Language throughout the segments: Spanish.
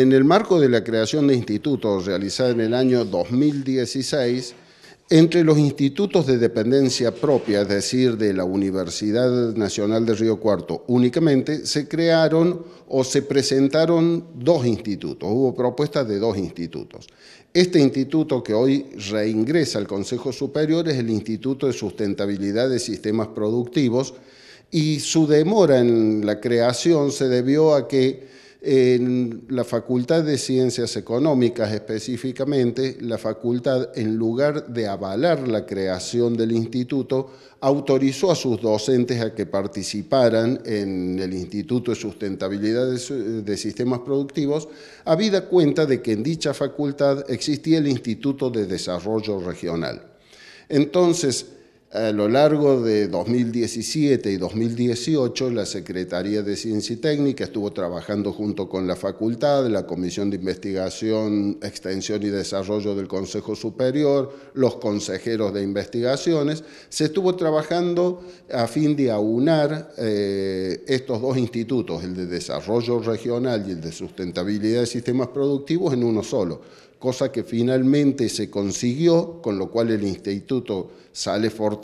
En el marco de la creación de institutos realizada en el año 2016, entre los institutos de dependencia propia, es decir, de la Universidad Nacional de Río Cuarto únicamente, se crearon o se presentaron dos institutos, hubo propuestas de dos institutos. Este instituto que hoy reingresa al Consejo Superior es el Instituto de Sustentabilidad de Sistemas Productivos y su demora en la creación se debió a que en la Facultad de Ciencias Económicas específicamente, la facultad, en lugar de avalar la creación del instituto, autorizó a sus docentes a que participaran en el Instituto de Sustentabilidad de Sistemas Productivos, habida cuenta de que en dicha facultad existía el Instituto de Desarrollo Regional. Entonces, a lo largo de 2017 y 2018, la Secretaría de Ciencia y Técnica estuvo trabajando junto con la Facultad, la Comisión de Investigación, Extensión y Desarrollo del Consejo Superior, los consejeros de investigaciones. Se estuvo trabajando a fin de aunar eh, estos dos institutos, el de Desarrollo Regional y el de Sustentabilidad de Sistemas Productivos, en uno solo cosa que finalmente se consiguió, con lo cual el instituto sale fortalecido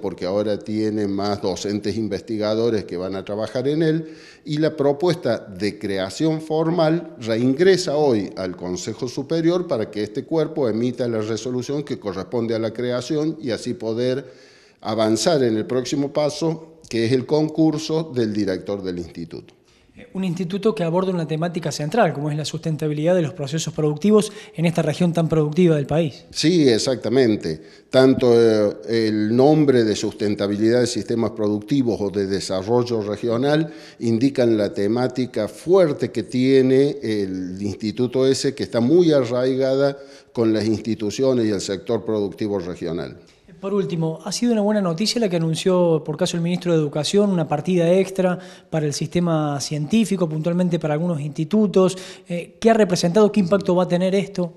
porque ahora tiene más docentes investigadores que van a trabajar en él y la propuesta de creación formal reingresa hoy al Consejo Superior para que este cuerpo emita la resolución que corresponde a la creación y así poder avanzar en el próximo paso que es el concurso del director del instituto un instituto que aborda una temática central, como es la sustentabilidad de los procesos productivos en esta región tan productiva del país. Sí, exactamente. Tanto eh, el nombre de sustentabilidad de sistemas productivos o de desarrollo regional indican la temática fuerte que tiene el instituto ese, que está muy arraigada con las instituciones y el sector productivo regional. Por último, ha sido una buena noticia la que anunció, por caso, el ministro de Educación, una partida extra para el sistema científico, puntualmente para algunos institutos. Eh, ¿Qué ha representado? ¿Qué impacto va a tener esto?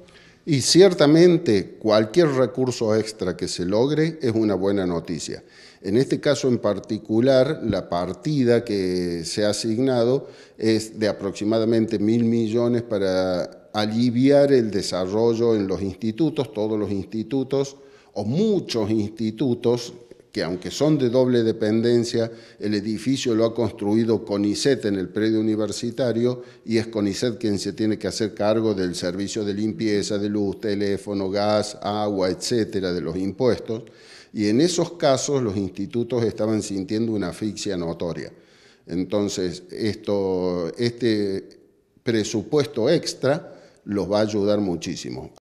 Y ciertamente cualquier recurso extra que se logre es una buena noticia. En este caso en particular, la partida que se ha asignado es de aproximadamente mil millones para aliviar el desarrollo en los institutos, todos los institutos, o muchos institutos que aunque son de doble dependencia, el edificio lo ha construido CONICET en el predio universitario y es CONICET quien se tiene que hacer cargo del servicio de limpieza, de luz, teléfono, gas, agua, etcétera, de los impuestos. Y en esos casos los institutos estaban sintiendo una asfixia notoria. Entonces, esto, este presupuesto extra los va a ayudar muchísimo.